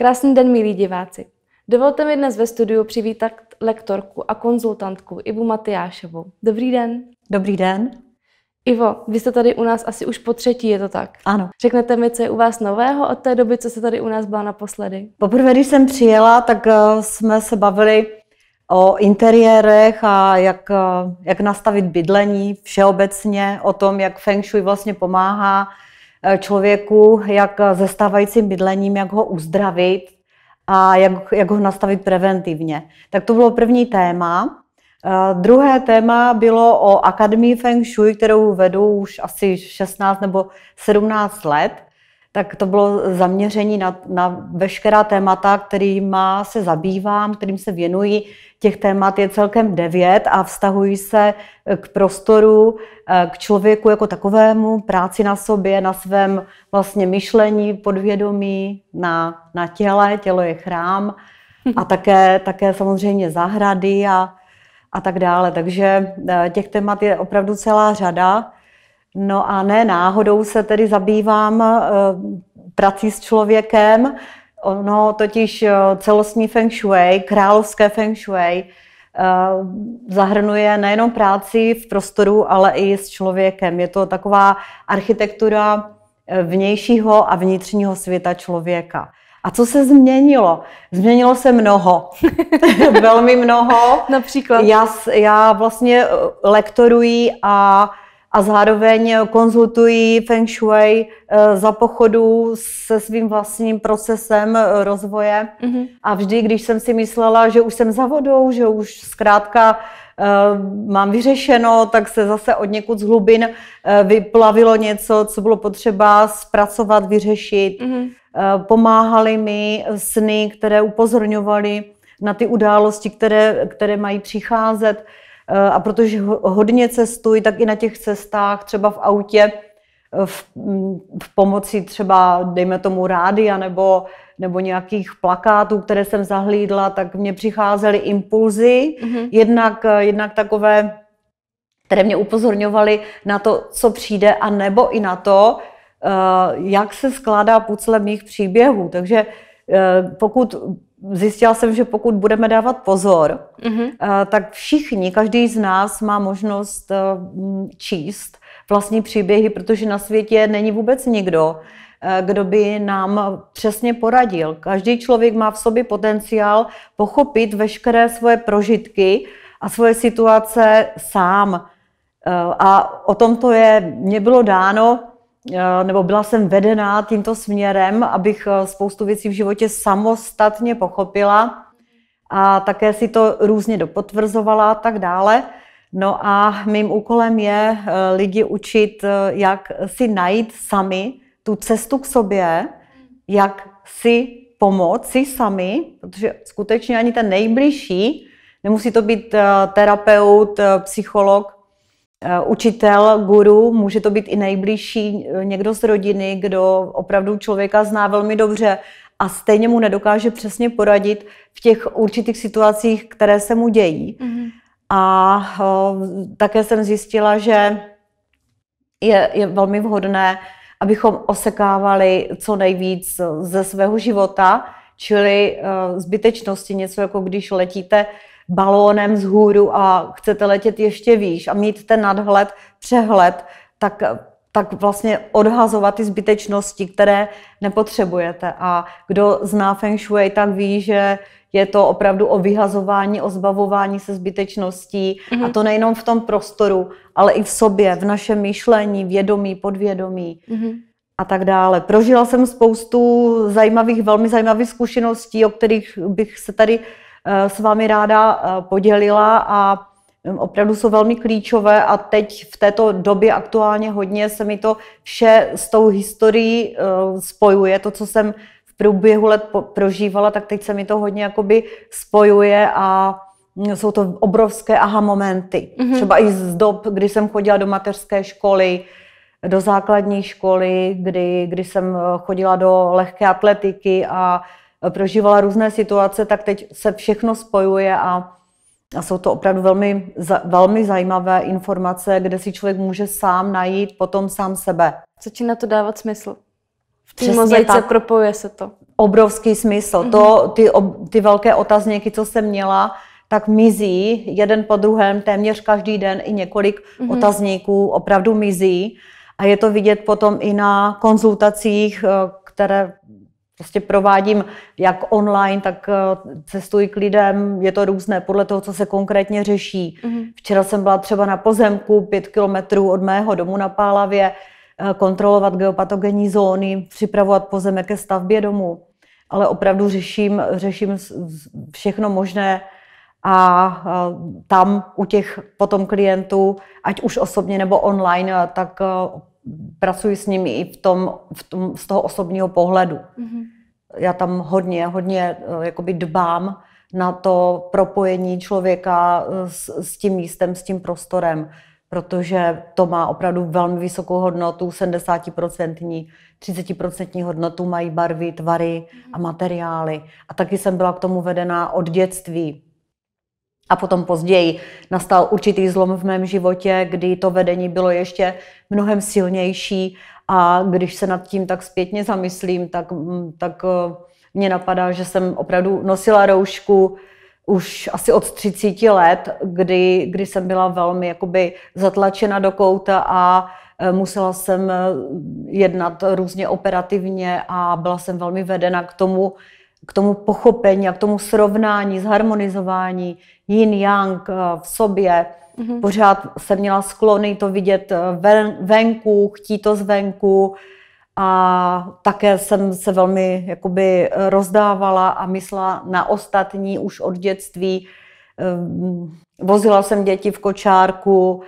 Krásný den, milí diváci. Dovolte mi dnes ve studiu přivítat lektorku a konzultantku Ivu Matyášovou. Dobrý den. Dobrý den. Ivo, vy jste tady u nás asi už po třetí, je to tak? Ano. Řeknete mi, co je u vás nového od té doby, co se tady u nás byla naposledy? Poprvé, když jsem přijela, tak eh, jsme se bavili o interiérech a jak, eh, jak nastavit bydlení všeobecně, o tom, jak Feng Shui vlastně pomáhá Eh, člověku, jak eh, se stávajícím bydlením, jak ho uzdravit a jak, jak ho nastavit preventivně. Tak to bylo první téma. Eh, druhé téma bylo o Akademii Feng Shui, kterou vedu už asi 16 nebo 17 let. Tak to bylo zaměření na, na veškerá témata, kterými se zabývám, kterým se věnuji, Těch témat je celkem devět a vztahují se eh, k prostoru, eh, k člověku jako takovému, práci na sobě, na svém vlastně myšlení, podvědomí, na, na těle, tělo je chrám a také, také samozřejmě zahrady a, a tak dále. Takže eh, těch témat je opravdu celá řada. No a ne náhodou se tedy zabývám prací s člověkem, Ono totiž eh, celostní feng shui, královské feng shui, eh, zahrnuje nejenom práci v prostoru, ale i s člověkem. Je to taková architektura eh, vnějšího a vnitřního světa člověka. A co se změnilo? Změnilo se mnoho. Velmi mnoho. Například. Já, já vlastně lektoruji a a zároveň konzultují Feng Shui eh, za pochodu se svým vlastním procesem eh, rozvoje. Mm-hmm. A vždy, když jsem si myslela, že už jsem za vodou, že už zkrátka eh, mám vyřešeno, tak se zase od někud z hlubin vyplavilo něco, co bylo potřeba zpracovat, vyřešit. Mm-hmm. pomáhali mi sny, které upozorňovaly na ty události, které, které mají přicházet. Eh, a protože hodně cestuji, tak i na těch cestách, třeba v autě, eh, v, mm, v pomoci třeba, dejme tomu, rádia nebo, nebo nějakých plakátů, které jsem zahlídla, tak mně přicházely impulzy, mm-hmm. jednak, eh, jednak takové, které mě upozorňovaly na to, co přijde, a nebo i na to, jak se skládá pucle mých příběhů. Takže pokud zjistila jsem, že pokud budeme dávat pozor, mm-hmm. tak všichni, každý z nás má možnost eh, číst vlastní příběhy, protože na světě není vůbec nikdo, eh, kdo by nám přesně poradil. Každý člověk má v sobě potenciál pochopit veškeré svoje prožitky a svoje situace sám. A o tom to je, mě bylo dáno, Eh, nebo byla jsem vedená tímto směrem, abych eh, spoustu věcí v životě samostatně pochopila a také si to různě dopotvrzovala a tak dále. No a mým úkolem je eh, lidi učit, jak si najít sami tu cestu k sobě, jak si pomoci sami, protože skutečně ani ten nejbližší, nemusí to být terapeut, psycholog, Eh, učitel, guru, může to být i nejbližší eh, někdo z rodiny, kdo opravdu člověka zná velmi dobře a stejně mu nedokáže přesně poradit v těch určitých situacích, které se mu dějí. Mm-hmm. A eh, také jsem zjistila, že je, je velmi vhodné, abychom osekávali co nejvíc ze svého života, čili zbytečnosti, něco jako když letíte balónem z hůru a chcete letět ještě výš a mít ten nadhled, přehled, tak tak vlastně odhazovat ty zbytečnosti, které nepotřebujete. A kdo zná Feng Shui, tak ví, že je to opravdu o vyhazování, o zbavování se zbytečností. Mm-hmm. A mhm. to nejenom v tom prostoru, ale i v sobě, v našem myšlení, vědomí, podvědomí mm-hmm. a tak dále. Prožila jsem spoustu zajímavých, velmi zajímavých zkušeností, o kterých bych se tady s vámi ráda eh, podělila a hm, opravdu jsou velmi klíčové a teď v této době aktuálně hodně se mi to vše s tou historií eh, spojuje. To, co jsem v průběhu let prožívala, tak teď se mi to hodně jakoby spojuje a hm, jsou to obrovské aha momenty. Mm-hmm. Třeba i z dob, kdy jsem chodila do mateřské školy, do základní školy, kdy, kdy jsem eh, chodila do lehké atletiky a prožívala různé situace, tak teď se všechno spojuje a, a jsou to opravdu velmi, velmi zajímavé informace, kde si člověk může sám najít potom sám sebe. Začíná to dávat smysl. V té mozaice tak. propojuje se to. Obrovský smysl. Mm-hmm. To, mhm. ty, ob, ty velké otazníky, co jsem měla, tak mizí jeden po druhém téměř každý den i několik mm-hmm. otazníků opravdu mizí. A je to vidět potom i na konzultacích, eh, které Prostě provádím jak online, tak eh, cestuji k lidem, je to různé podle toho, co se konkrétně řeší. Mm-hmm. Včera jsem byla třeba na pozemku pět kilometrů od mého domu na Pálavě, eh, kontrolovat geopatogenní zóny, připravovat pozemek ke stavbě domu. Ale opravdu řeším, řeším všechno možné a eh, tam u těch potom klientů, ať už osobně nebo online, tak pracuji s nimi i v tom, v tom z toho osobního pohledu. Mm-hmm. Já tam hodně, hodně eh, jakoby dbám na to propojení člověka eh, s, s tím místem, s tím prostorem, protože to má opravdu velmi vysokou hodnotu, 70%, 30% hodnotu mají barvy, tvary mm-hmm. a materiály. A taky jsem byla k tomu vedená od dětství a potom později nastal určitý zlom v mém životě, kdy to vedení bylo ještě mnohem silnější a když se nad tím tak zpětně zamyslím, tak, mm, tak eh, mě napadá, že jsem opravdu nosila roušku už asi od 30 let, kdy, kdy jsem byla velmi jakoby zatlačena do kouta a eh, musela jsem eh, jednat různě operativně a byla jsem velmi vedena k tomu, k tomu pochopení a k tomu srovnání, zharmonizování yin yang eh, v sobě. Mm-hmm. Pořád jsem měla sklony to vidět eh, ven, venku, chtít to zvenku a také jsem se velmi jakoby rozdávala a myslela na ostatní už od dětství. Ehm, vozila jsem děti v kočárku,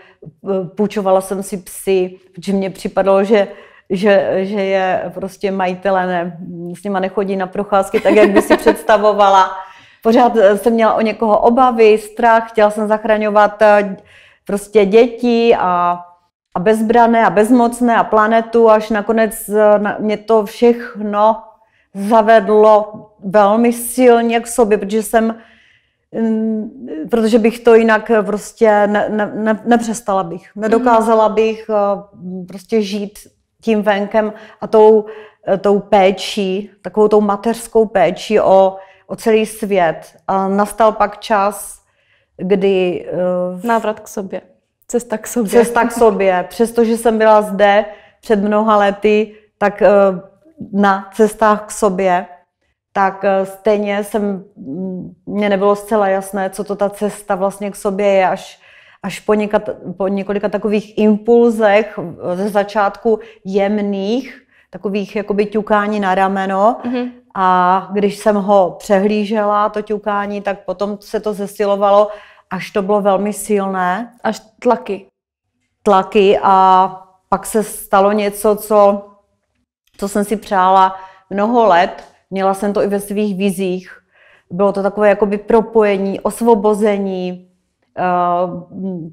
eh, půjčovala jsem si psy, protože mě připadalo, že že, že je prostě majitele, ne, s vlastně nima nechodí na procházky tak, jak by si představovala. Pořád eh, jsem měla o někoho obavy, strach, chtěla jsem zachraňovat eh, prostě děti a, a bezbrané a bezmocné a planetu, až nakonec eh, mě to všechno zavedlo velmi silně k sobě, protože jsem mm, protože bych to jinak prostě ne, ne, ne, nepřestala bych. Nedokázala mhm. bych prostě žít tím venkem a tou, eh, tou péčí, takovou tou mateřskou péčí o, o celý svět. A nastal pak čas, kdy... Uh, Návrat k sobě. Cesta k sobě. Cesta k sobě. Přestože jsem byla zde před mnoha lety, tak uh, na cestách k sobě, tak uh, stejně jsem, mně nebylo zcela jasné, co to ta cesta vlastně k sobě je, až až po, něka, po několika takových impulzech ze začátku jemných, takových jakoby ťukání na rameno mm-hmm. a když jsem ho přehlížela, to ťukání, tak potom se to zesilovalo, až to bylo velmi silné. Až tlaky. Tlaky a pak se stalo něco, co, co jsem si přála mnoho let. Měla jsem to i ve svých vizích. Bylo to takové jakoby propojení, osvobození, Eh,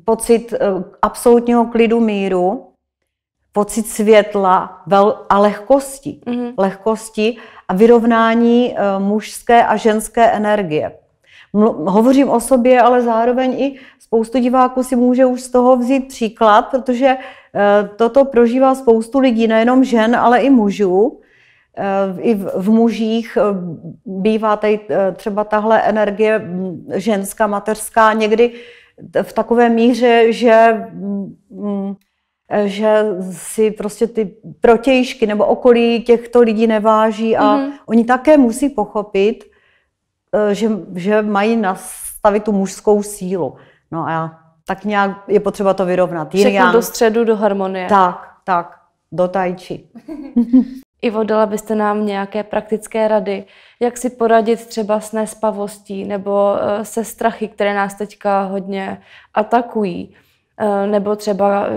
pocit eh, absolutního klidu míru, pocit světla vel, a lehkosti. Mm-hmm. Lehkosti a vyrovnání eh, mužské a ženské energie. hovořím o sobě, ale zároveň i spoustu diváků si může už z toho vzít příklad, protože toto prožívá spoustu lidí, nejenom žen, ale i mužů, Eh, i v mužích eh, bývá tady eh, třeba tahle energie mm, ženská, mateřská, někdy v takové míře, že, mm, že si prostě ty protějšky nebo okolí těchto lidí neváží a mm-hmm. oni také musí pochopit, že, že mají nastavit tu mužskou sílu. No a tak nějak je potřeba to vyrovnat. Všechno do středu, do harmonie. Tak, tak, do tajči. Ivo, dala byste nám nějaké praktické rady, jak si poradit třeba s nespavostí nebo eh, se strachy, které nás teďka hodně atakují, eh, nebo třeba eh,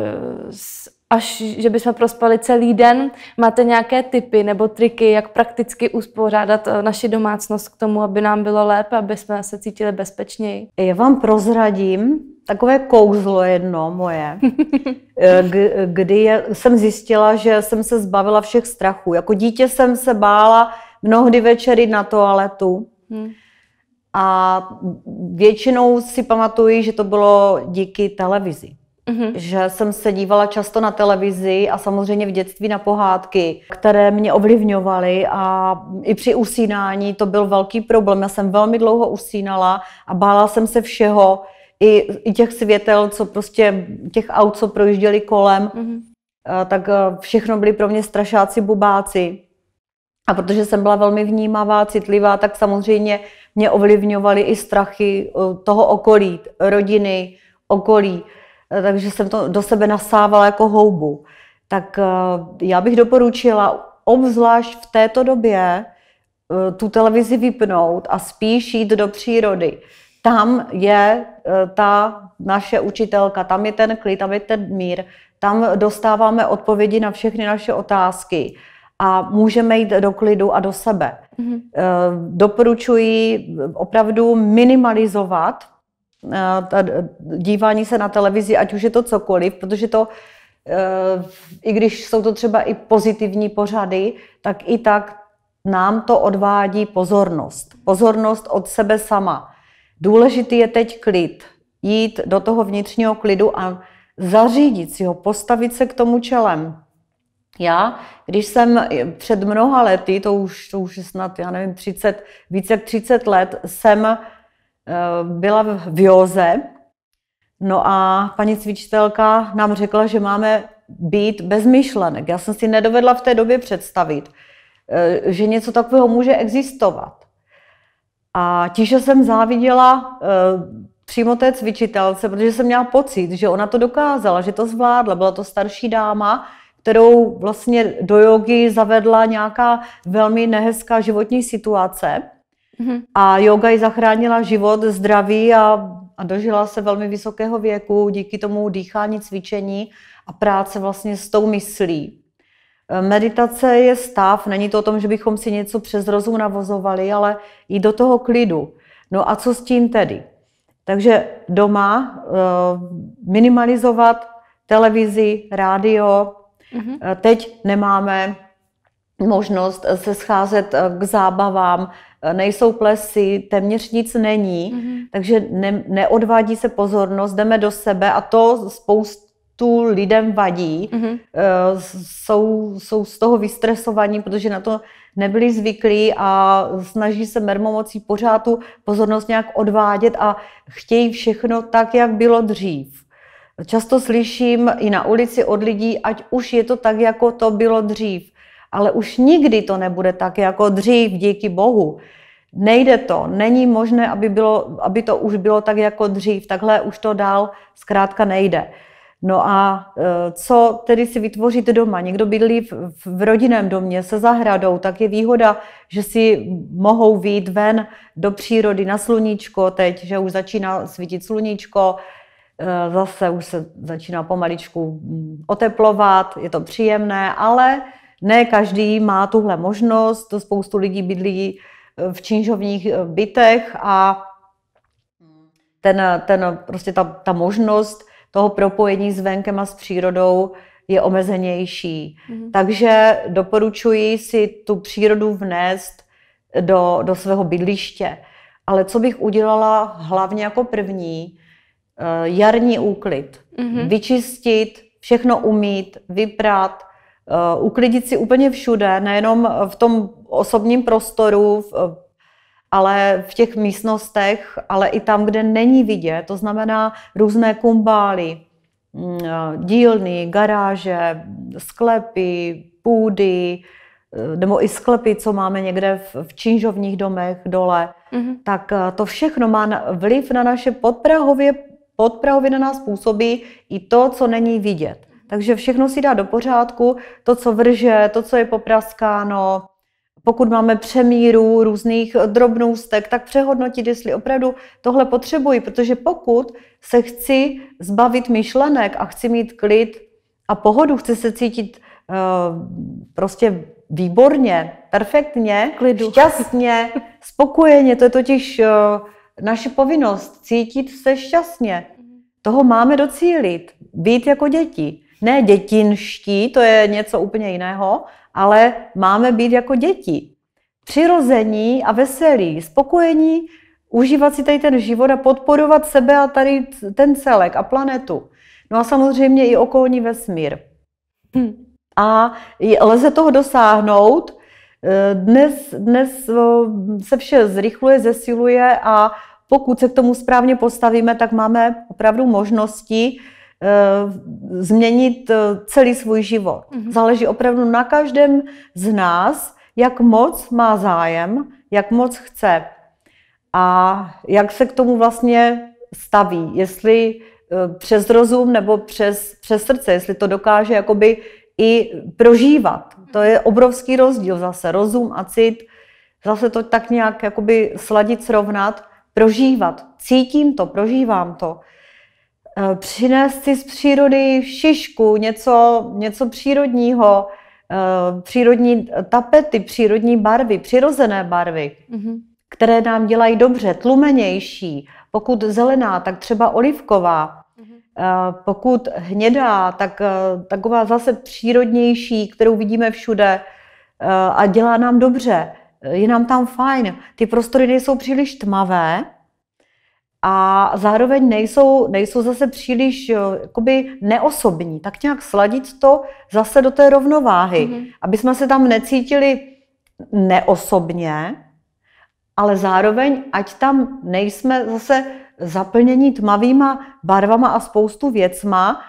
s až že bychom prospali celý den. Máte nějaké typy nebo triky, jak prakticky uspořádat eh, naši domácnost k tomu, aby nám bylo lépe, aby jsme se cítili bezpečněji? Já vám prozradím takové kouzlo jedno moje, eh, kdy jsem zjistila, že jsem se zbavila všech strachů. Jako dítě jsem se bála mnohdy večery na toaletu. Hmm. A většinou si pamatuju, že to bylo díky televizi. Mm-hmm. Že jsem se dívala často na televizi a samozřejmě v dětství na pohádky, které mě ovlivňovaly a i při usínání to byl velký problém. Já jsem velmi dlouho usínala a bála jsem se všeho, i, i těch světel, co prostě, těch aut, co projížděli kolem, mm-hmm. tak eh, všechno byli pro mě strašáci bubáci. A protože jsem byla velmi vnímavá, citlivá, tak samozřejmě mě ovlivňovaly i strachy eh, toho okolí, rodiny, okolí takže jsem to do sebe nasávala jako houbu. Tak eh, já bych doporučila obzvlášť v této době eh, tu televizi vypnout a spíš jít do přírody. Tam je eh, ta naše učitelka, tam je ten klid, tam je ten mír, tam dostáváme odpovědi na všechny naše otázky a můžeme jít do klidu a do sebe. Mm-hmm. Doporučuji opravdu minimalizovat dívání se na televizi, ať už je to cokoliv, protože to, eh, i když jsou to třeba i pozitivní pořady, tak i tak nám to odvádí pozornost. Pozornost od sebe sama. Důležitý je teď klid. Jít do toho vnitřního klidu a zařídit si ho, postavit se k tomu čelem. Já, když jsem před mnoha lety, to už, to už je snad, já nevím, 30, více jak 30 let, jsem Eh, byla v Joze. no a paní cvičitelka nám řekla, že máme být bez myšlenek. Já jsem si nedovedla v té době představit, eh, že něco takového může existovat. A tiše jsem záviděla eh, přímo té cvičitelce, protože jsem měla pocit, že ona to dokázala, že to zvládla. Byla to starší dáma, kterou vlastně do jogy zavedla nějaká velmi nehezká životní situace. Mm-hmm. A yoga jí zachránila život, zdraví a, a dožila se velmi vysokého věku díky tomu dýchání, cvičení a práce vlastně s tou myslí. E, meditace je stav, není to o tom, že bychom si něco přes rozum navozovali, ale i do toho klidu. No a co s tím tedy? Takže doma e, minimalizovat televizi, rádio. Mm-hmm. Teď nemáme možnost se scházet k zábavám, nejsou plesy, téměř nic není, mm-hmm. takže ne, neodvádí se pozornost, jdeme do sebe a to spoustu lidem vadí. Mm-hmm. Jsou, jsou z toho vystresovaní, protože na to nebyli zvyklí a snaží se mermomocí pořád tu pozornost nějak odvádět a chtějí všechno tak, jak bylo dřív. Často slyším i na ulici od lidí, ať už je to tak, jako to bylo dřív ale už nikdy to nebude tak jako dřív, díky Bohu. Nejde to, není možné, aby, bylo, aby to už bylo tak jako dřív, takhle už to dál zkrátka nejde. No a e, co tedy si vytvořit doma? Někdo bydlí v, v rodinném domě se zahradou, tak je výhoda, že si mohou výjít ven do přírody na sluníčko teď, že už začíná svítit sluníčko, e, zase už se začíná pomaličku oteplovat, je to příjemné, ale ne každý má tuhle možnost, spoustu lidí bydlí eh, v činžovních eh, bytech a ten, ten, prostě ta, ta možnost toho propojení s venkem a s přírodou je omezenější. Mm-hmm. Takže doporučuji si tu přírodu vnést do, do svého bydliště. Ale co bych udělala hlavně jako první, eh, jarní úklid. Mm-hmm. Vyčistit, všechno umít, vyprat, Eh, uklidit si úplně všude, nejenom v tom osobním prostoru, ale v těch místnostech, ale i tam, kde není vidět, to znamená různé kumbály, mm, eh, dílny, garáže, sklepy, půdy, eh, nebo i sklepy, co máme někde v činžovních domech dole, mm-hmm. tak to všechno má vliv na naše podprahově, podprahově na nás působí i to, co není vidět. Takže všechno si dá do pořádku, to, co vrže, to, co je popraskáno, pokud máme přemíru různých drobnůstek, tak přehodnotit, jestli opravdu tohle potřebuji, protože pokud se chci zbavit myšlenek a chci mít klid a pohodu, chci se cítit uh, prostě výborně, perfektně, Klidu. šťastně, spokojeně, to je totiž uh, naše povinnost, cítit se šťastně. Mhm. Toho máme docílit, být jako děti ne dětinští, to je něco úplně jiného, ale máme být jako děti. Přirození a veselí, spokojení, užívat si tady ten život a podporovat sebe a tady ten celek a planetu. No a samozřejmě i okolní vesmír. Hm. A lze toho dosáhnout. Eh, dnes, dnes eh, se vše zrychluje, zesiluje a pokud se k tomu správně postavíme, tak máme opravdu možnosti Eh, změnit eh, celý svůj život. Mm-hmm. Záleží opravdu na každém z nás, jak moc má zájem, jak moc chce a jak se k tomu vlastně staví. Jestli eh, přes rozum nebo přes, přes srdce, jestli to dokáže jakoby i prožívat. To je obrovský rozdíl zase, rozum a cit, zase to tak nějak jakoby sladit, srovnat, prožívat. Cítím to, prožívám to. Eh, přinést si z přírody šišku, něco, něco přírodního, eh, přírodní tapety, přírodní barvy, přirozené barvy, mm-hmm. které nám dělají dobře, tlumenější. Pokud zelená, tak třeba olivková. Mm-hmm. Pokud hnědá, tak taková zase přírodnější, kterou vidíme všude a dělá nám dobře. Je nám tam fajn. Ty prostory nejsou příliš tmavé, a zároveň nejsou, nejsou zase příliš eh, jakoby neosobní, tak nějak sladit to zase do té rovnováhy, mm-hmm. aby jsme se tam necítili neosobně, ale zároveň, ať tam nejsme zase zaplnění tmavýma barvama a spoustu věcma.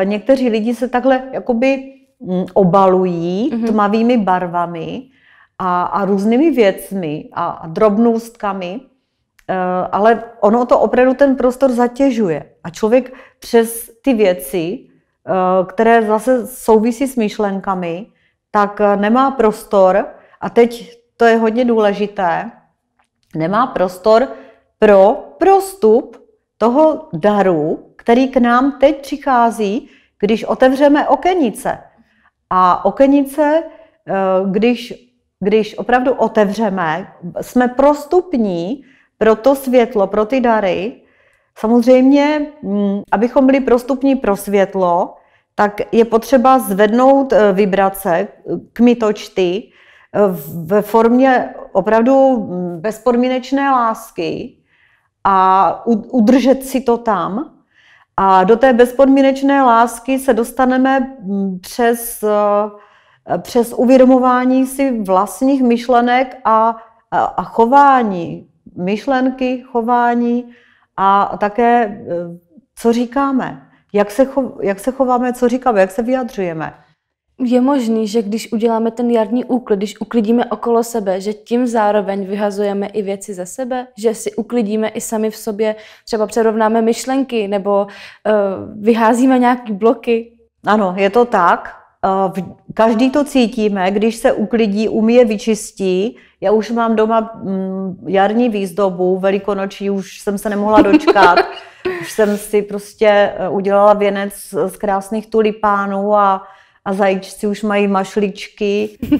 Eh, někteří lidi se takhle jakoby mm, obalují mm-hmm. tmavými barvami a, a různými věcmi a, a drobnůstkami. Eh, ale ono to opravdu ten prostor zatěžuje. A člověk přes ty věci, eh, které zase souvisí s myšlenkami, tak eh, nemá prostor, a teď to je hodně důležité, nemá prostor pro prostup toho daru, který k nám teď přichází, když otevřeme okenice. A okenice, když, když opravdu otevřeme, jsme prostupní pro to světlo, pro ty dary. Samozřejmě, mm, abychom byli prostupní pro světlo, tak je potřeba zvednout eh, vibrace, eh, kmitočty, eh, ve formě opravdu mm, bezpodmínečné lásky a udržet si to tam. A do té bezpodmínečné lásky se dostaneme mm, přes, přes uvědomování si vlastních myšlenek a, a, a chování myšlenky, chování a také, e, co říkáme, jak se, cho, jak se chováme, co říkáme, jak se vyjadřujeme. Je možný, že když uděláme ten jarní úklid, když uklidíme okolo sebe, že tím zároveň vyhazujeme i věci ze sebe, že si uklidíme i sami v sobě, třeba přerovnáme myšlenky nebo uh, vyházíme nějaké bloky. Ano, je to tak. Každý to cítíme, když se uklidí, umí je vyčistí. Já už mám doma mm, jarní výzdobu, velikonoční už jsem se nemohla dočkat. Už jsem si prostě e, udělala věnec z krásných tulipánů a, a zajíčci už mají mašličky e,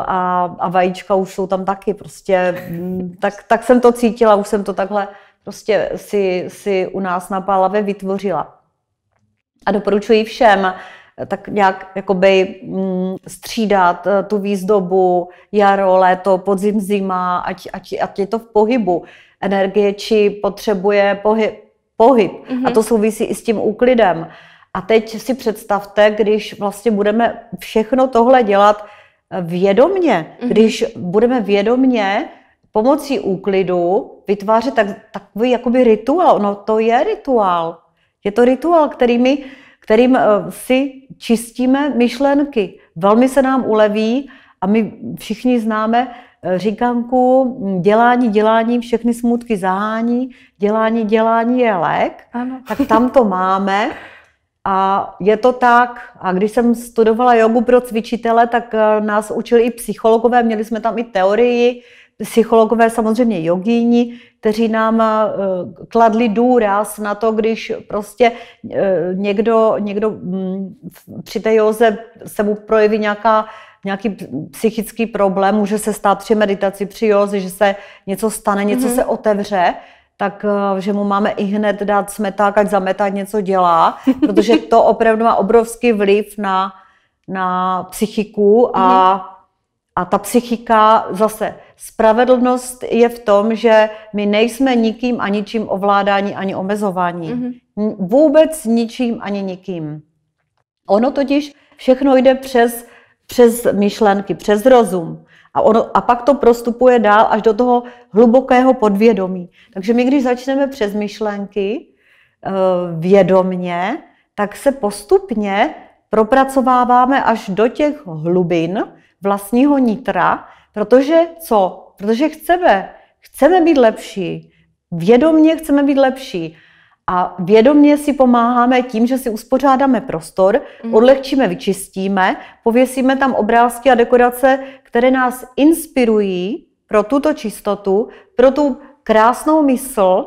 a, a vajíčka už jsou tam taky. Prostě mm, tak, tak jsem to cítila, už jsem to takhle prostě si, si u nás na Pálavě vytvořila. A doporučuji všem, tak nějak jakoby mm, střídat eh, tu výzdobu jaro, léto, podzim, zima, ať, ať, ať je to v pohybu. Energie či potřebuje pohyb. pohyb. Mm-hmm. A mhm. to souvisí i s tím úklidem. A teď si představte, když vlastně budeme všechno tohle dělat eh, vědomně, mm-hmm. když budeme vědomně pomocí úklidu vytvářet tak, takový jakoby rituál. No to je rituál. Je to rituál, který my, kterým eh, si čistíme myšlenky. Velmi se nám uleví a my všichni známe eh, říkanku mm, dělání, dělání, všechny smutky zahání, dělání, dělání je lék, ano. tak tam to máme. A je to tak, a když jsem studovala jogu pro cvičitele, tak eh, nás učili i psychologové, měli jsme tam i teorii, psychologové, samozřejmě jogíni, kteří nám eh, kladli důraz na to, když prostě eh, někdo, někdo mm, při té józe se mu projeví nějaká nějaký psychický problém, může se stát při meditaci, při józe, že se něco stane, něco mm-hmm. se otevře, tak eh, že mu máme i hned dát smeták, ať zametat něco dělá, protože to opravdu má obrovský vliv na, na psychiku a, mm-hmm. a ta psychika zase Spravedlnost je v tom, že my nejsme nikým a ničím ovládání ani omezování. Mm-hmm. Vůbec ničím ani nikým. Ono totiž všechno jde přes, přes myšlenky, přes rozum. A, ono, a pak to prostupuje dál až do toho hlubokého podvědomí. Takže my, když začneme přes myšlenky e, vědomně, tak se postupně propracováváme až do těch hlubin vlastního nitra, Protože co? Protože chceme. Chceme být lepší. Vědomně chceme být lepší. A vědomně si pomáháme tím, že si uspořádáme prostor, mm. odlehčíme, vyčistíme, pověsíme tam obrázky a dekorace, které nás inspirují pro tuto čistotu, pro tu krásnou mysl,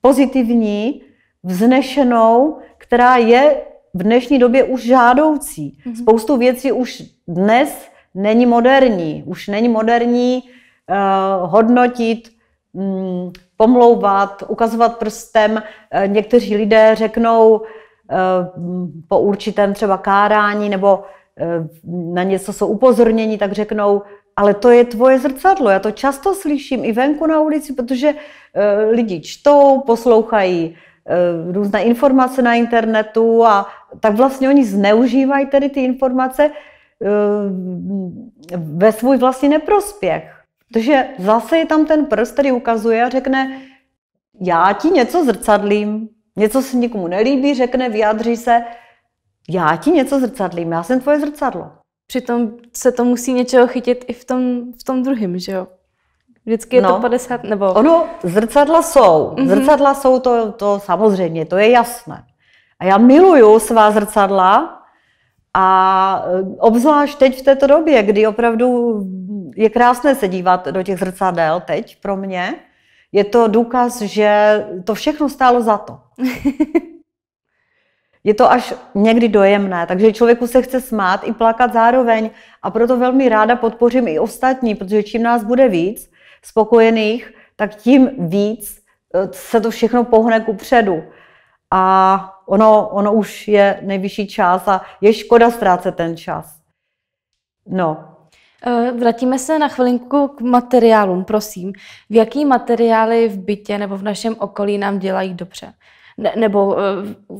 pozitivní, vznešenou, která je v dnešní době už žádoucí. Mm. Spoustu věcí už dnes není moderní. Už není moderní uh, hodnotit, um, pomlouvat, ukazovat prstem. Uh, někteří lidé řeknou uh, po určitém třeba kárání nebo na něco jsou upozorněni, tak řeknou, ale to je tvoje zrcadlo. Já to často slyším i venku na ulici, protože lidi čtou, poslouchají různé informace na internetu a tak vlastně oni zneužívají tedy ty informace Eh, ve svůj vlastní neprospěch. Protože zase je tam ten prst, který ukazuje a řekne, já ti něco zrcadlím, něco se nikomu nelíbí, řekne, vyjádří se, já ti něco zrcadlím, já jsem tvoje zrcadlo. Přitom se to musí něčeho chytit i v tom, v tom druhém, že jo? Vždycky je no. to 50, nebo... Ono, zrcadla jsou. Mm-hmm. Zrcadla jsou to, to samozřejmě, to je jasné. A já miluju svá zrcadla, a eh, obzvlášť teď v této době, kdy opravdu je krásné se dívat do těch zrcadel teď pro mě, je to důkaz, že to všechno stálo za to. je to až někdy dojemné, takže člověku se chce smát i plakat zároveň a proto velmi ráda podpořím i ostatní, protože čím nás bude víc spokojených, tak tím víc eh, se to všechno pohne ku předu. A ono, ono už je nejvyšší čas a je škoda ztrácet ten čas. No. Eh, vrátíme se na chvilinku k materiálům, prosím. V jaký materiály v bytě nebo v našem okolí nám dělají dobře? Ne, nebo eh,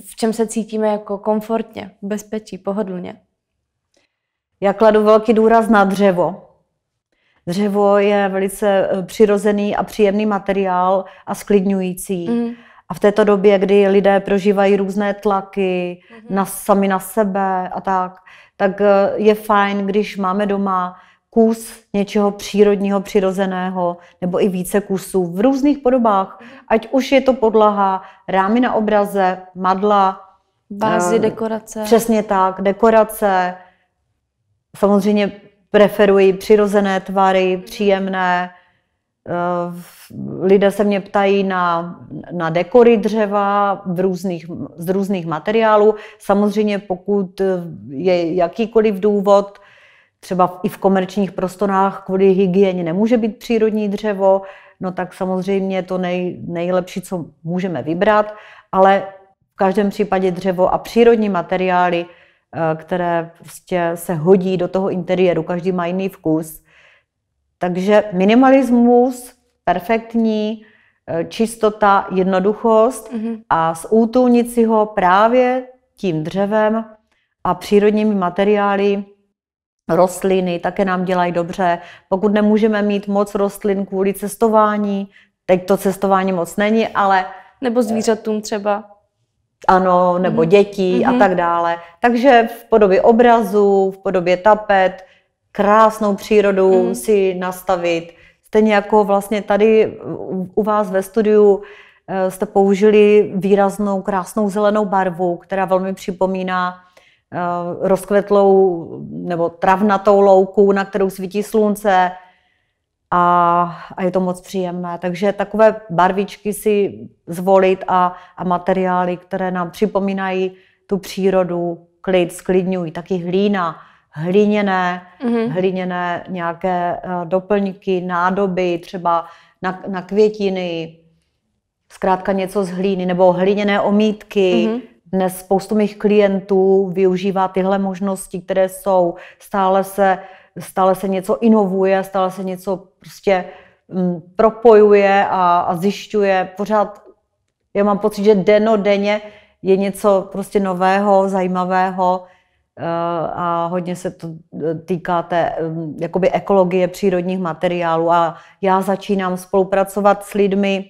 v čem se cítíme jako komfortně, bezpečí, pohodlně? Já kladu velký důraz na dřevo. Dřevo je velice eh, přirozený a příjemný materiál a sklidňující. Mm. A v této době, kdy lidé prožívají různé tlaky mm-hmm. na, sami na sebe a tak, tak eh, je fajn, když máme doma kus něčeho přírodního, přirozeného, nebo i více kusů v různých podobách. Mhm. Ať už je to podlaha, rámy na obraze, madla. Vázy, eh, dekorace. Přesně tak, dekorace. Samozřejmě preferuji přirozené tvary, mhm. příjemné, Eh, lidé se mě ptají na, na dekory dřeva v různých, z různých materiálů. Samozřejmě pokud je jakýkoliv důvod, třeba i v komerčních prostorách kvůli hygieně nemůže být přírodní dřevo, no tak samozřejmě to nej, nejlepší, co můžeme vybrat, ale v každém případě dřevo a přírodní materiály, eh, které prostě se hodí do toho interiéru, každý má jiný vkus, takže minimalismus, perfektní, eh, čistota, jednoduchost mm-hmm. a zútulnit si ho právě tím dřevem a přírodními materiály, rostliny také nám dělají dobře. Pokud nemůžeme mít moc rostlin kvůli cestování, teď to cestování moc není, ale... Nebo eh, zvířatům třeba. Ano, nebo mm-hmm. dětí mm-hmm. a mhm. tak dále. Takže v podobě obrazů, v podobě tapet, krásnou přírodu mm. si nastavit. Stejně jako vlastně tady u vás ve studiu eh, jste použili výraznou, krásnou zelenou barvu, která velmi připomíná eh, rozkvetlou nebo travnatou louku, na kterou svítí slunce a, a je to moc příjemné. Takže takové barvičky si zvolit a, a materiály, které nám připomínají tu přírodu, klid, sklidňují, taky hlína hliněné, mm-hmm. hliněné nějaké eh, doplňky, nádoby, třeba na, na květiny, zkrátka něco z hlíny nebo hliněné omítky. Mm-hmm. Dnes spoustu mých klientů využívá tyhle možnosti, které jsou. Stále se, stále se něco inovuje, stále se něco prostě m, mm, propojuje a, a zjišťuje. Pořád já mám pocit, že denodenně je něco prostě nového, zajímavého, Eh, a hodně se to eh, týká té mm, jakoby ekologie přírodních materiálů a já začínám spolupracovat s lidmi,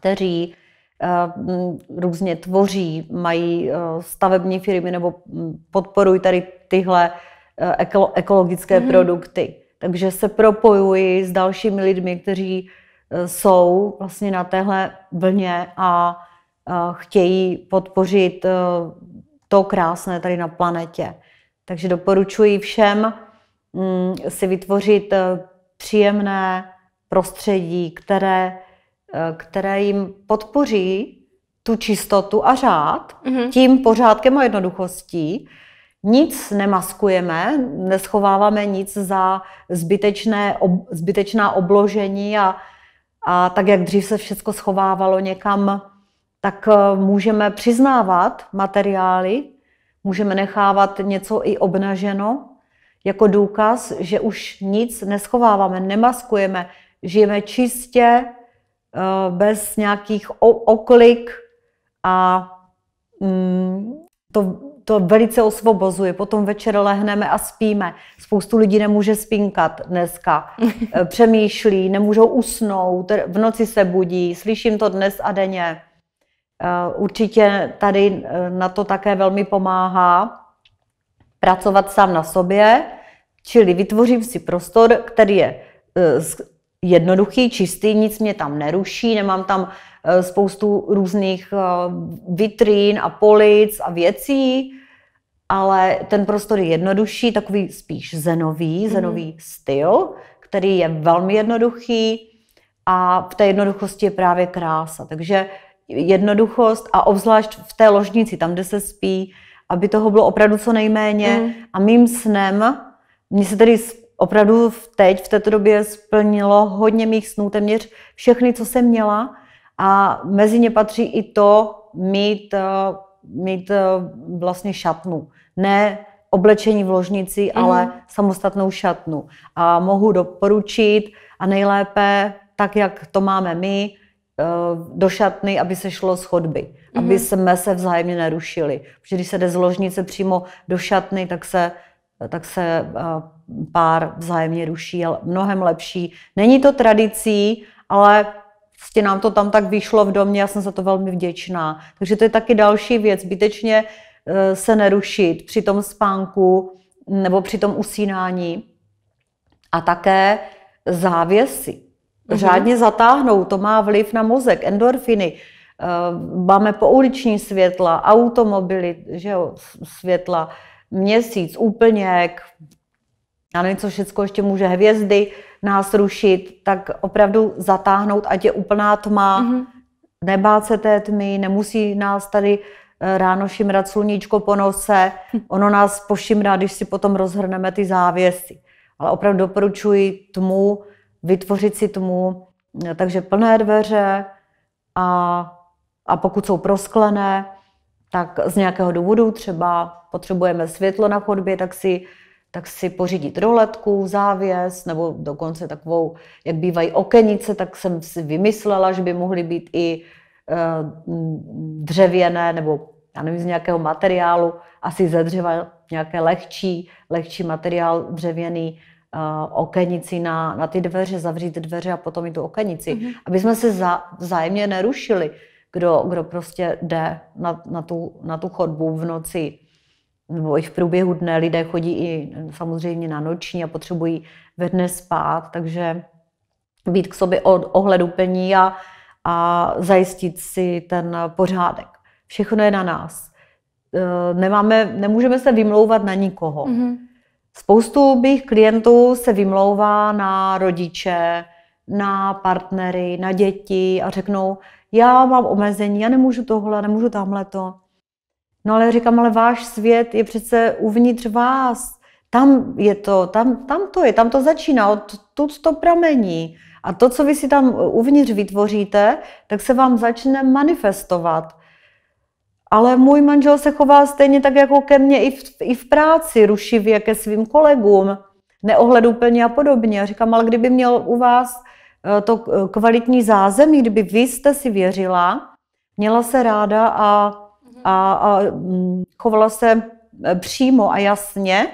kteří eh, mm, různě tvoří, mají stavební firmy nebo mm, podporují tady tyhle ekologické mm-hmm. produkty. Takže se propojuji s dalšími lidmi, kteří jsou vlastně na téhle vlně a chtějí podpořit to krásné tady na planetě. Takže doporučuji všem mm, si vytvořit eh, příjemné prostředí, které, eh, které jim podpoří tu čistotu a řád mm-hmm. tím pořádkem a jednoduchostí. Nic nemaskujeme, neschováváme nic za zbytečné, ob, zbytečná obložení a, a tak, jak dřív se všechno schovávalo někam tak eh, můžeme přiznávat materiály, můžeme nechávat něco i obnaženo, jako důkaz, že už nic neschováváme, nemaskujeme, žijeme čistě, eh, bez nějakých oklik a mm, to, to velice osvobozuje. Potom večer lehneme a spíme. Spoustu lidí nemůže spínkat dneska. Eh, přemýšlí, nemůžou usnout, v noci se budí. Slyším to dnes a denně. Eh, určitě tady eh, na to také velmi pomáhá pracovat sám na sobě, čili vytvořím si prostor, který je eh, jednoduchý, čistý, nic mě tam neruší, nemám tam spoustu různých vitrín a polic a věcí, ale ten prostor je jednodušší, takový spíš zenový, mhm. zenový mm. styl, který je velmi jednoduchý a v té jednoduchosti je právě krása. Takže jednoduchost a obzvlášť v té ložnici, tam, kde se spí, aby toho bylo opravdu co nejméně. Mm. A mým snem, mně se tedy opravdu teď, v této době splnilo hodně mých snů, téměř všechny, co jsem měla. A mezi ně patří i to mít, eh, mít eh, vlastně šatnu. Ne oblečení v ložnici, mm. ale samostatnou šatnu. A mohu doporučit a nejlépe tak, jak to máme my, Eh, do šatny, aby se šlo z chodby, mm-hmm. aby mhm. jsme se vzájemně nerušili. Protože když se jde z ložnice přímo do šatny, tak se, tak se eh, pár vzájemně ruší, ale mnohem lepší. Není to tradicí, ale vlastně nám to tam tak vyšlo v domě, já jsem za to velmi vděčná. Takže to je taky další věc, zbytečně eh, se nerušit při tom spánku nebo při tom usínání. A také závěsy hmm řádně zatáhnou, to má vliv na mozek, endorfiny. Eh, máme pouliční světla, automobily, že jo, světla, měsíc, úplněk, já nevím, co všechno ještě může hvězdy nás rušit, tak opravdu zatáhnout, ať je úplná tma, mm-hmm. nebát se té tmy, nemusí nás tady eh, ráno šimrat sluníčko po nose, hm. ono nás pošimrá, když si potom rozhrneme ty závěsy. Ale opravdu doporučuji tmu vytvořit si tomu, eh, takže plné dveře a, a pokud jsou prosklené, tak z nějakého důvodu třeba potřebujeme světlo na chodbě, tak si, tak si pořídit roletku, závěs, nebo dokonce takovou, jak bývají okenice, tak jsem si vymyslela, že by mohly být i e, dřevěné nebo já nevím, z nějakého materiálu, asi ze dřeva, nějaké lehčí, lehčí materiál dřevěný, Eh, okenici na, na ty dveře, zavřít dveře a potom i tu okenici, mm-hmm. aby jsme se za, vzájemně nerušili, kdo, kdo prostě jde na, na, tu, na tu chodbu v noci nebo i v průběhu dne. Lidé chodí i samozřejmě na noční a potřebují ve dne spát, takže být k sobě od ohleduplní a, a zajistit si ten pořádek. Všechno je na nás. Eh, nemáme, nemůžeme se vymlouvat na nikoho. Mm-hmm. Spoustu mých klientů se vymlouvá na rodiče, na partnery, na děti a řeknou, já mám omezení, já nemůžu tohle, nemůžu tamhle to. No ale říkám, ale váš svět je přece uvnitř vás. Tam je to, tam, tam to je, tam to začíná, odtud to pramení. A to, co vy si tam uvnitř vytvoříte, tak se vám začne manifestovat ale můj manžel se chová stejně tak jako ke mně i v, i v práci, rušivě ke svým kolegům, neohleduplně a podobně. A říkám, ale kdyby měl u vás eh, to eh, kvalitní zázemí, kdyby vy jste si věřila, měla se ráda a, mhm. a, a mm, chovala se eh, přímo a jasně,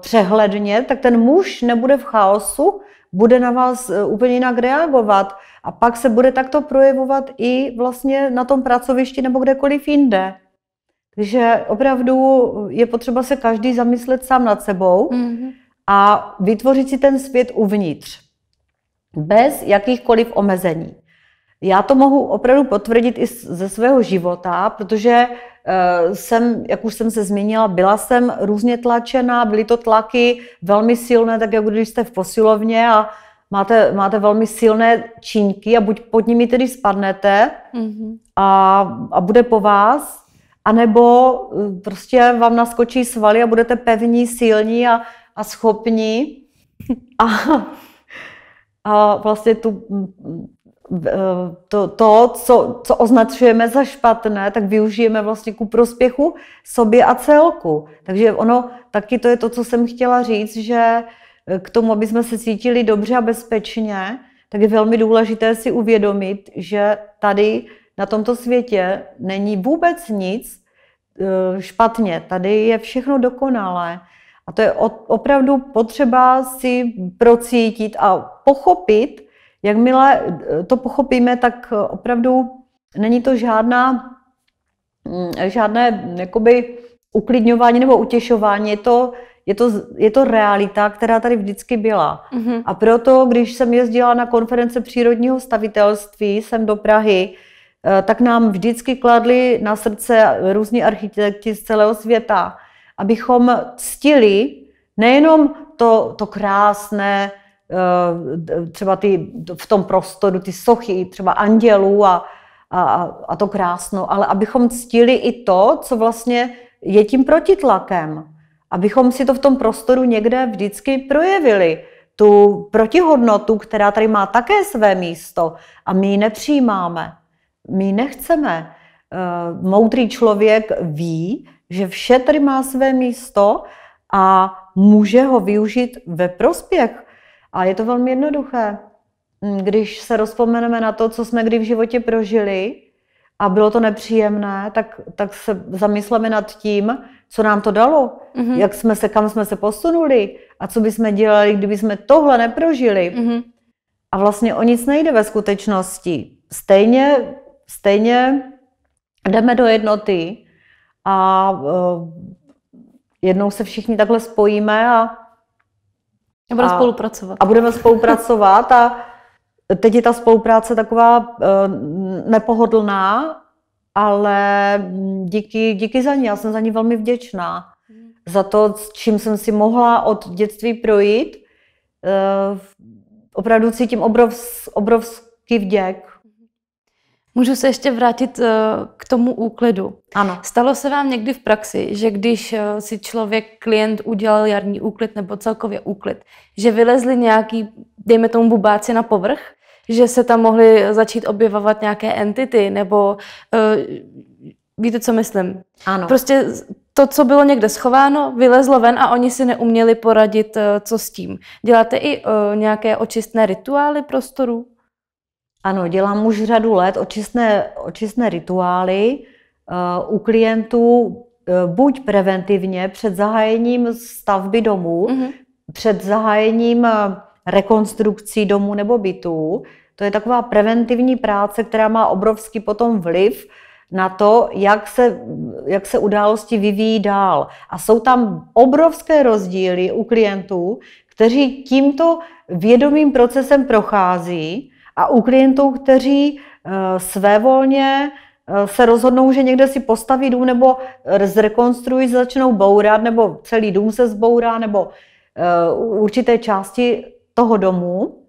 přehledně, tak ten muž nebude v chaosu bude na vás e, úplně jinak reagovat a pak se bude takto projevovat i vlastně na tom pracovišti nebo kdekoliv jinde. Takže opravdu je potřeba se každý zamyslet sám nad sebou mm-hmm. a vytvořit si ten svět uvnitř, bez jakýchkoliv omezení. Já to mohu opravdu potvrdit i ze svého života, protože Eh, jsem, jak už jsem se zmínila, byla jsem různě tlačená, byly to tlaky velmi silné, tak jako když jste v posilovně a máte, máte velmi silné čínky a buď pod nimi tedy spadnete mm-hmm. a, a bude po vás, anebo eh, prostě vám naskočí svaly a budete pevní, silní a, a schopní. A, a vlastně tu Eh, to, to co, co označujeme za špatné, tak využijeme vlastně ku prospěchu sobě a celku. Takže ono, taky to je to, co jsem chtěla říct, že eh, k tomu, aby jsme se cítili dobře a bezpečně, tak je velmi důležité si uvědomit, že tady na tomto světě není vůbec nic eh, špatně. Tady je všechno dokonalé. A to je opravdu potřeba si procítit a pochopit, Jakmile eh, to pochopíme, tak eh, opravdu není to žádná, mm, žádné mm, jakoby uklidňování nebo utěšování, je to, je to, je to realita, která tady vždycky byla. Mm-hmm. A proto, když jsem jezdila na konference přírodního stavitelství sem do Prahy, eh, tak nám vždycky kladli na srdce různí architekti z celého světa, abychom ctili nejenom to, to krásné, Eh, třeba ty, v tom prostoru ty sochy, třeba andělů a, a, a to krásno, ale abychom ctili i to, co vlastně je tím protitlakem. Abychom si to v tom prostoru někde vždycky projevili. Tu protihodnotu, která tady má také své místo a my ji nepřijímáme. My ji nechceme. Eh, moudrý člověk ví, že vše tady má své místo a může ho využít ve prospěch a je to velmi jednoduché. Mm, když se rozpomeneme na to, co jsme kdy v životě prožili a bylo to nepříjemné, tak, tak se zamysleme nad tím, co nám to dalo, mm-hmm. jak jsme se, kam jsme se posunuli a co bychom dělali, kdyby jsme tohle neprožili. Mm-hmm. A vlastně o nic nejde ve skutečnosti. Stejně, stejně jdeme do jednoty a uh, jednou se všichni takhle spojíme a a budeme spolupracovat. A budeme spolupracovat a teď je ta spolupráce taková eh, nepohodlná, ale díky, díky za ní, já jsem za ní velmi vděčná. Hmm. Za to, s čím jsem si mohla od dětství projít, eh, opravdu cítím obrov, obrovský vděk Můžu se ještě vrátit eh, k tomu úklidu. Ano. Stalo se vám někdy v praxi, že když eh, si člověk, klient udělal jarní úklid nebo celkově úklid, že vylezli nějaký, dejme tomu bubáci na povrch, že se tam mohly začít objevovat nějaké entity nebo eh, víte, co myslím? Ano. Prostě to, co bylo někde schováno, vylezlo ven a oni si neuměli poradit, co s tím. Děláte i nějaké očistné rituály prostoru? Ano, dělám už řadu let očistné, očistné rituály uh, u klientů uh, buď preventivně před zahájením stavby domu, mm-hmm. před zahájením eh, rekonstrukcí domu nebo bytů. To je taková preventivní práce, která má obrovský potom vliv na to, jak se, jak se události vyvíjí dál. A jsou tam obrovské rozdíly u klientů, kteří tímto vědomým procesem prochází a u klientů, kteří eh, svévolně eh, se rozhodnou, že někde si postaví dům nebo zrekonstruují, začnou bourat, nebo celý dům se zbourá, nebo eh, určité části toho domu,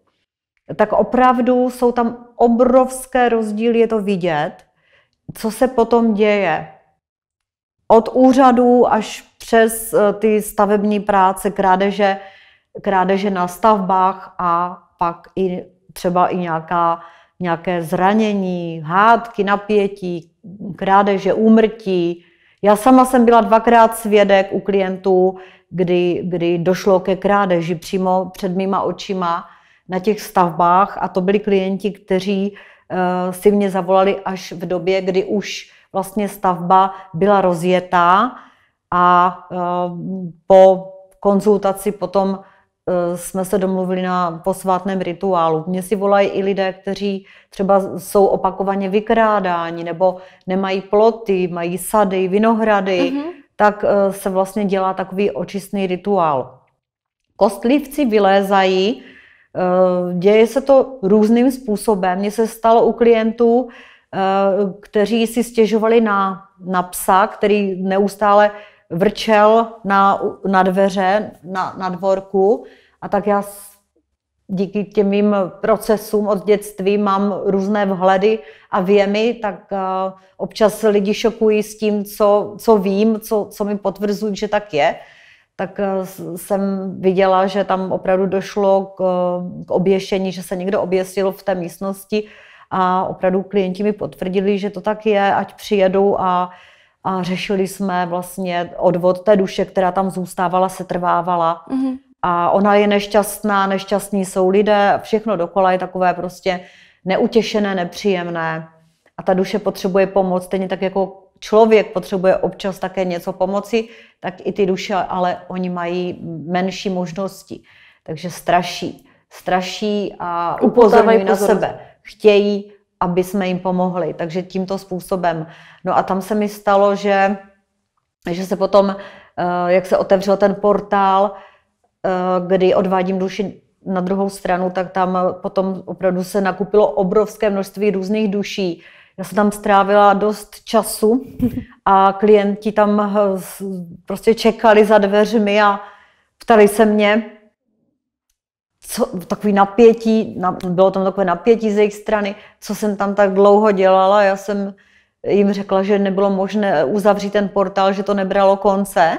tak opravdu jsou tam obrovské rozdíly, je to vidět, co se potom děje. Od úřadů až přes ty stavební práce, krádeže, krádeže na stavbách a pak i třeba i nějaká, nějaké zranění, hádky, napětí, krádeže, úmrtí. Já sama jsem byla dvakrát svědek u klientů, kdy, kdy došlo ke krádeži přímo před mýma očima na těch stavbách a to byli klienti, kteří uh, si mě zavolali až v době, kdy už vlastně stavba byla rozjetá a uh, po konzultaci potom Eh, jsme se domluvili na posvátném rituálu. Mě si volají i lidé, kteří třeba jsou opakovaně vykrádáni nebo nemají ploty, mají sady, vinohrady, mm-hmm. tak eh, se vlastně dělá takový očistný rituál. Kostlivci vylézají, eh, děje se to různým způsobem. Mně se stalo u klientů, kteří si stěžovali na, na psa, který neustále vrčel na, na dveře, na, na dvorku a tak já díky těm mým procesům od dětství mám různé vhledy a věmy, tak eh, občas lidi šokují s tím, co, co vím, co, co mi potvrzují, že tak je. Tak eh, jsem viděla, že tam opravdu došlo k, k oběšení, že se někdo oběsil v té místnosti a opravdu klienti mi potvrdili, že to tak je, ať přijedou a a řešili jsme vlastně odvod té duše, která tam zůstávala, se trvávala. Mm-hmm. A ona je nešťastná, nešťastní jsou lidé, všechno dokola je takové prostě neutěšené, nepříjemné. A ta duše potřebuje pomoc, stejně tak jako člověk potřebuje občas také něco pomoci, tak i ty duše, ale oni mají menší možnosti. Takže straší. Straší a upozorňují na sebe. Chtějí aby jsme jim pomohli. Takže tímto způsobem. No a tam se mi stalo, že, že se potom, eh, jak se otevřel ten portál, eh, kdy odvádím duši na druhou stranu, tak tam potom opravdu se nakupilo obrovské množství různých duší. Já jsem tam strávila dost času a klienti tam eh, prostě čekali za dveřmi a ptali se mě, co, takový napětí, na, bylo tam takové napětí z jejich strany, co jsem tam tak dlouho dělala. Já jsem jim řekla, že nebylo možné uzavřít ten portál, že to nebralo konce.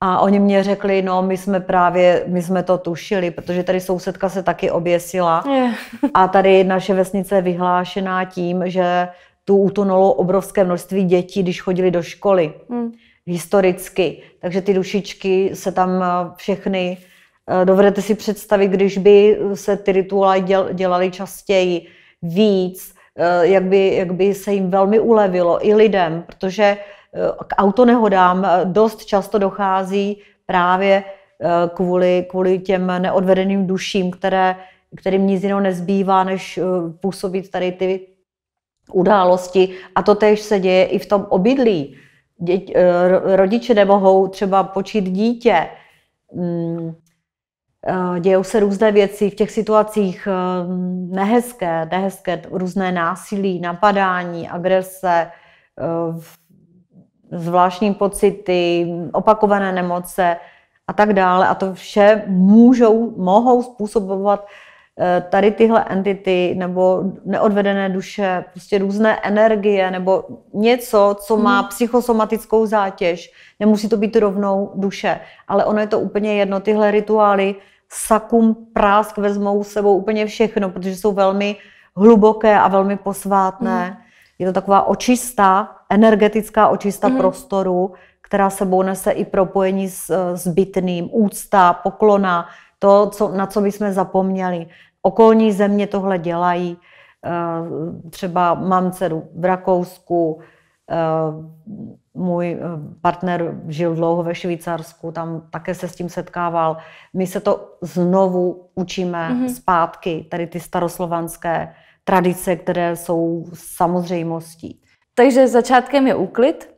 A oni mě řekli, no my jsme právě, my jsme to tušili, protože tady sousedka se taky oběsila. Je. A tady naše vesnice je vyhlášená tím, že tu utonulo obrovské množství dětí, když chodili do školy. Hmm. Historicky. Takže ty dušičky se tam všechny Eh, dovedete si představit, když by se ty rituály dělaly častěji, víc, eh, jak by, jak by se jim velmi ulevilo i lidem, protože eh, k autonehodám dost často dochází právě kvůli, kvůli těm neodvedeným duším, které, kterým nic jiného nezbývá, než působit tady ty události. A to tež se děje i v tom obydlí. Děť, rodiče nemohou třeba počít dítě. Hmm, Eh, dějou se různé věci v těch situacích eh, nehezké, nehezké, různé násilí, napadání, agrese, eh, zvláštní pocity, opakované nemoce a tak dále. A to vše můžou, mohou způsobovat Eh, tady tyhle entity nebo neodvedené duše, prostě různé energie nebo něco, co má mhm. psychosomatickou zátěž. Nemusí to být rovnou duše, ale ono je to úplně jedno. Tyhle rituály sakum prásk vezmou s sebou úplně všechno, protože jsou velmi hluboké a velmi posvátné. Mm. Je to taková očista, energetická očista mm. prostoru, která sebou nese i propojení s, eh, s bytným, úcta, poklona, to, co, na co bychom zapomněli. Okolní země tohle dělají. Eh, třeba mám dceru v Rakousku, eh, můj eh, partner žil dlouho ve Švýcarsku, tam také se s tím setkával. My se to znovu učíme mm-hmm. zpátky, tady ty staroslovanské tradice, které jsou samozřejmostí. Takže začátkem je úklid,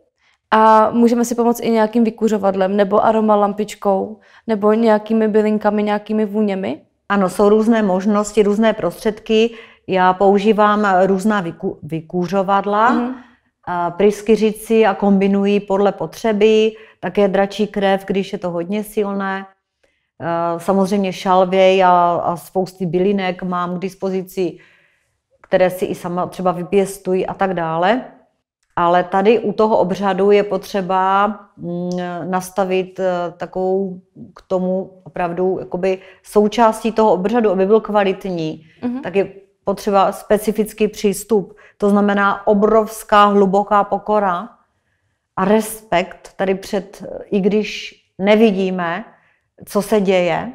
a můžeme si pomoct i nějakým vykuřovadlem, nebo aroma lampičkou, nebo nějakými bylinkami, nějakými vůněmi. Ano, jsou různé možnosti, různé prostředky. Já používám různá vyku, vykuřovadla, mm-hmm. pryskyřici a kombinuji podle potřeby, také dračí krev, když je to hodně silné. Samozřejmě šalvěj a, a spousty bylinek mám k dispozici, které si i sama třeba vypěstuji a tak dále. Ale tady u toho obřadu je potřeba mm, nastavit eh, takovou k tomu opravdu jakoby součástí toho obřadu, aby byl kvalitní, mm-hmm. tak je potřeba specifický přístup. To znamená obrovská, hluboká pokora a respekt tady před, i když nevidíme, co se děje,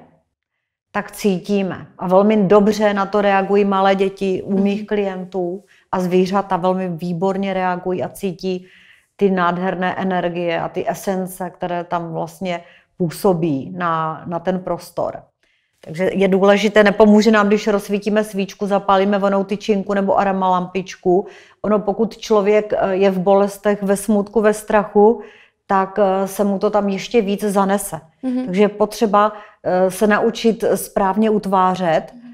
tak cítíme. A velmi dobře na to reagují malé děti u mých mhm. klientů, a zvířata velmi výborně reagují a cítí ty nádherné energie a ty esence, které tam vlastně působí na, na ten prostor. Takže je důležité, nepomůže nám, když rozsvítíme svíčku, zapálíme vonou tyčinku nebo arama lampičku. Ono, pokud člověk eh, je v bolestech, ve smutku, ve strachu, tak eh, se mu to tam ještě víc zanese. Mm-hmm. Takže potřeba eh, se naučit správně utvářet. Mm-hmm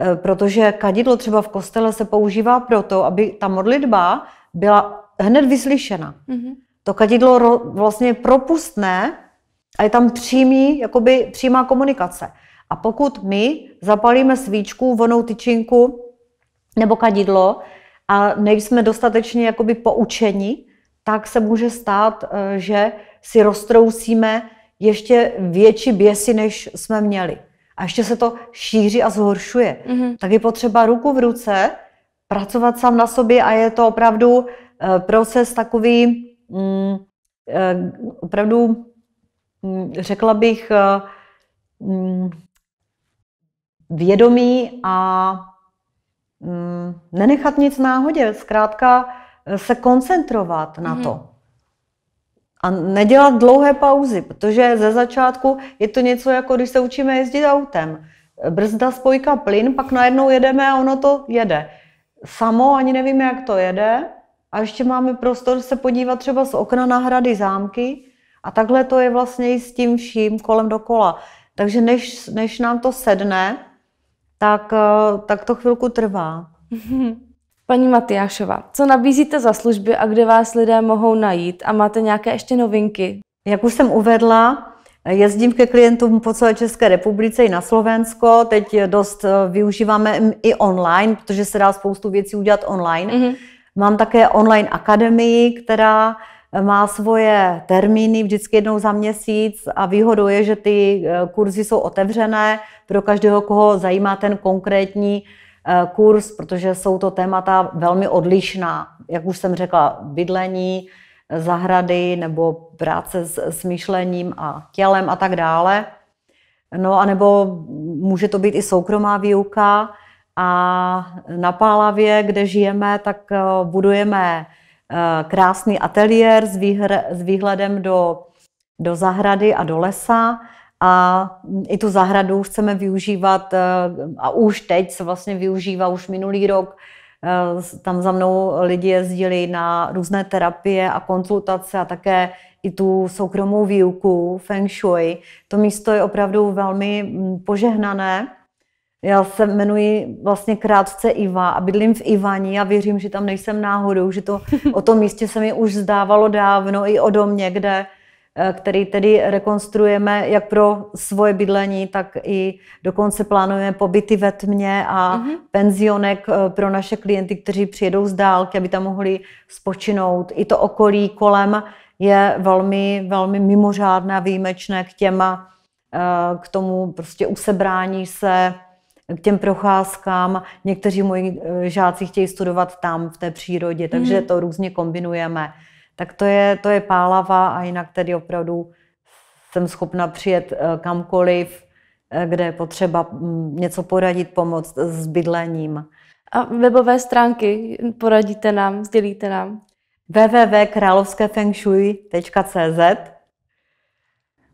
Eh, protože kadidlo třeba v kostele se používá proto, aby ta modlitba byla hned vyslyšena. Mm-hmm. To kadidlo ro, vlastně propustné a je tam přímý, jakoby přímá komunikace. A pokud my zapalíme svíčku, vonou tyčinku nebo kadidlo a nejsme dostatečně jakoby poučeni, tak se může stát, eh, že si roztrousíme ještě větší běsy, než jsme měli a ještě se to šíří a zhoršuje, mm-hmm. tak je potřeba ruku v ruce pracovat sám na sobě a je to opravdu eh, proces takový, mm, eh, opravdu, mm, řekla bych, eh, mm, vědomí a mm, nenechat nic náhodě, zkrátka se koncentrovat na mm-hmm. to. A nedělat dlouhé pauzy, protože ze začátku je to něco jako když se učíme jezdit autem. Brzda, spojka, plyn, pak najednou jedeme a ono to jede. Samo ani nevíme, jak to jede. A ještě máme prostor se podívat třeba z okna na hrady, zámky. A takhle to je vlastně i s tím vším kolem dokola. Takže než, než nám to sedne, tak, eh, tak to chvilku trvá. Paní Matyášova, co nabízíte za služby a kde vás lidé mohou najít a máte nějaké ještě novinky? Jak už jsem uvedla, Jezdím ke klientům po celé České republice i na Slovensko. Teď dost eh, využíváme i online, protože se dá spoustu věcí udělat online. Mm-hmm. Mám také online akademii, která eh, má svoje termíny vždycky jednou za měsíc a výhodou je, že ty eh, kurzy jsou otevřené pro každého, koho zajímá ten konkrétní Eh, kurz, protože jsou to témata velmi odlišná. Jak už jsem řekla, bydlení, eh, zahrady nebo práce s, s myšlením a tělem a tak dále. No a nebo může to být i soukromá výuka a na Pálavě, kde žijeme, tak eh, budujeme krásný ateliér s, výhr, s výhledem do, do zahrady a do lesa a i tu zahradu chceme využívat eh, a už teď se vlastně využívá, už minulý rok eh, tam za mnou lidi jezdili na různé terapie a konzultace a také i tu soukromou výuku Feng Shui. To místo je opravdu velmi mm, požehnané. Já se jmenuji vlastně krátce Iva a bydlím v Ivani a věřím, že tam nejsem náhodou, že to o tom místě se mi už zdávalo dávno i o domě, kde Eh, který tedy rekonstruujeme jak pro svoje bydlení, tak i dokonce plánujeme pobyty ve tmě a mm-hmm. penzionek eh, pro naše klienty, kteří přijedou z dálky, aby tam mohli spočinout. I to okolí kolem je velmi, velmi mimořádné a výjimečné k těm, eh, k tomu prostě usebrání se, k těm procházkám. Někteří moji žáci chtějí studovat tam v té přírodě, takže mm-hmm. to různě kombinujeme tak to je, to je pálava a jinak tedy opravdu jsem schopna přijet eh, kamkoliv, eh, kde je potřeba mm, něco poradit, pomoct s bydlením. A webové stránky poradíte nám, sdělíte nám? www.královskefengshui.cz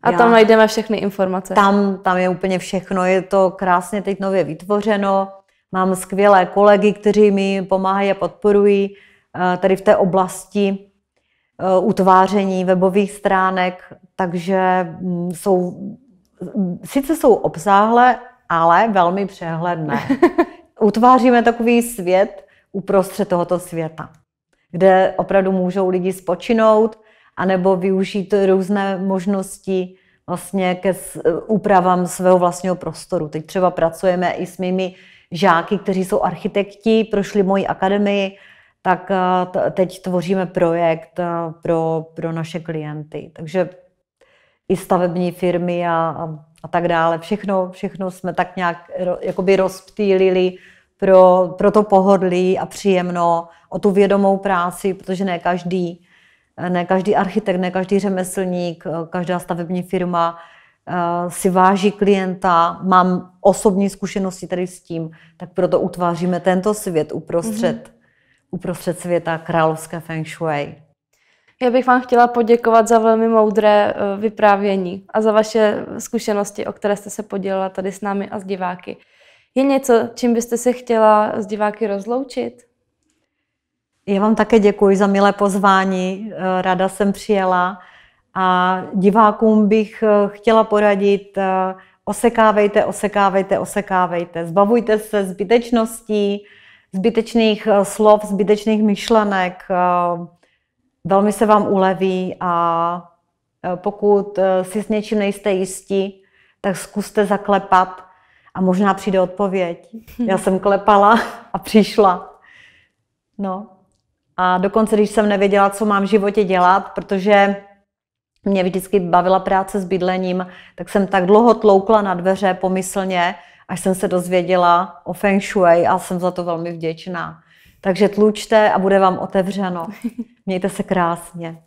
a Já, tam najdeme všechny informace. Tam, tam je úplně všechno, je to krásně teď nově vytvořeno. Mám skvělé kolegy, kteří mi pomáhají a podporují eh, tady v té oblasti Eh, utváření webových stránek, takže mm, jsou, mm, sice jsou obsáhlé, ale velmi přehledné. Utváříme takový svět uprostřed tohoto světa, kde opravdu můžou lidi spočinout, anebo využít různé možnosti vlastně ke eh, úpravám svého vlastního prostoru. Teď třeba pracujeme i s mými žáky, kteří jsou architekti, prošli moji akademii tak eh, teď tvoříme projekt eh, pro, pro naše klienty. Takže i stavební firmy a, a, a tak dále. Všechno, všechno jsme tak nějak jakoby rozptýlili pro, pro to pohodlí a příjemno, o tu vědomou práci, protože ne každý, ne každý architekt, ne každý řemeslník, eh, každá stavební firma si váží klienta, mám osobní zkušenosti tady s tím, tak proto utváříme tento svět uprostřed. Mm-hmm uprostřed světa královské feng shui. Já bych vám chtěla poděkovat za velmi moudré eh, vyprávění a za vaše zkušenosti, o které jste se podělila tady s námi a s diváky. Je něco, čím byste se chtěla s diváky rozloučit? Já vám také děkuji za milé pozvání. Eh, ráda jsem přijela a divákům bych eh, chtěla poradit, osekávejte, osekávejte, osekávejte. Zbavujte se zbytečností, zbytečných eh, slov, zbytečných myšlenek. Eh, velmi se vám uleví a eh, pokud si s něčím nejste jistí, tak zkuste zaklepat a možná přijde odpověď. Já jsem klepala a přišla. No. A dokonce, když jsem nevěděla, co mám v životě dělat, protože mě vždycky bavila práce s bydlením, tak jsem tak dlouho tloukla na dveře pomyslně, až jsem se dozvěděla o Feng Shui a jsem za to velmi vděčná. Takže tlučte a bude vám otevřeno. Mějte se krásně.